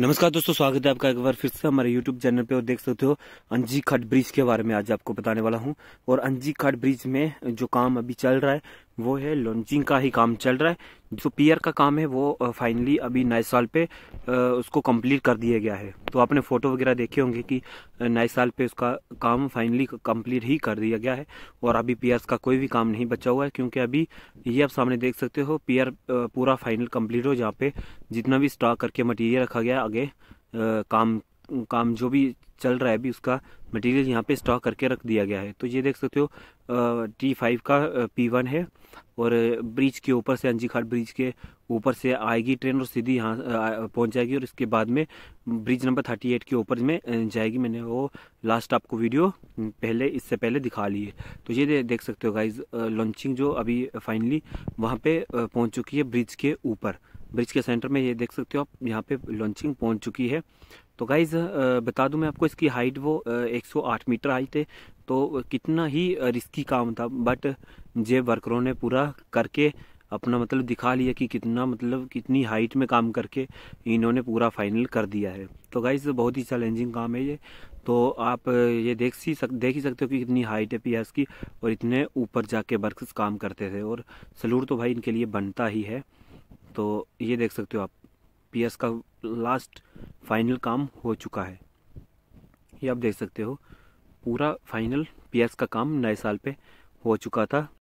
नमस्कार दोस्तों स्वागत है आपका एक बार फिर से हमारे YouTube चैनल पे और देख सकते हो अंजी खट ब्रिज के बारे में आज आपको बताने वाला हूँ और अंजी खट ब्रिज में जो काम अभी चल रहा है वो है लॉन्चिंग का ही काम चल रहा है जो पियर का काम है वो फाइनली अभी नए साल पे उसको कंप्लीट कर दिया गया है तो आपने फ़ोटो वगैरह देखे होंगे कि नए साल पे उसका काम फाइनली कंप्लीट ही कर दिया गया है और अभी पियर्स का कोई भी काम नहीं बचा हुआ है क्योंकि अभी ये आप सामने देख सकते हो पियर पूरा फाइनल कम्प्लीट हो जहाँ पे जितना भी स्टॉक करके मटीरियल रखा गया आगे काम काम जो भी चल रहा है अभी उसका मटेरियल यहाँ पे स्टॉक करके रख दिया गया है तो ये देख सकते हो टी फाइव का पी वन है और ब्रिज के ऊपर से अंजी घाट ब्रिज के ऊपर से आएगी ट्रेन और सीधी यहाँ पहुँच जाएगी और इसके बाद में ब्रिज नंबर थर्टी एट के ऊपर में जाएगी मैंने वो लास्ट आपको वीडियो पहले इससे पहले दिखा ली है तो ये देख सकते हो गाइज लॉन्चिंग जो अभी फाइनली वहाँ पर पहुँच चुकी है ब्रिज के ऊपर ब्रिज के सेंटर में ये देख सकते हो आप यहाँ पे लॉन्चिंग पहुँच चुकी है तो गाइज बता दूं मैं आपको इसकी हाइट वो 108 मीटर आई है तो कितना ही रिस्की काम था बट जे वर्करों ने पूरा करके अपना मतलब दिखा लिया कि कितना मतलब कितनी हाइट में काम करके इन्होंने पूरा फाइनल कर दिया है तो गाइज बहुत ही चैलेंजिंग काम है ये तो आप ये देख सी सक देख ही सकते हो कि कितनी हाइट है पी की और इतने ऊपर जाके वर्क काम करते थे और सलूर तो भाई इनके लिए बनता ही है तो ये देख सकते हो आप पीएस का लास्ट फाइनल काम हो चुका है ये आप देख सकते हो पूरा फाइनल पीएस का काम नए साल पे हो चुका था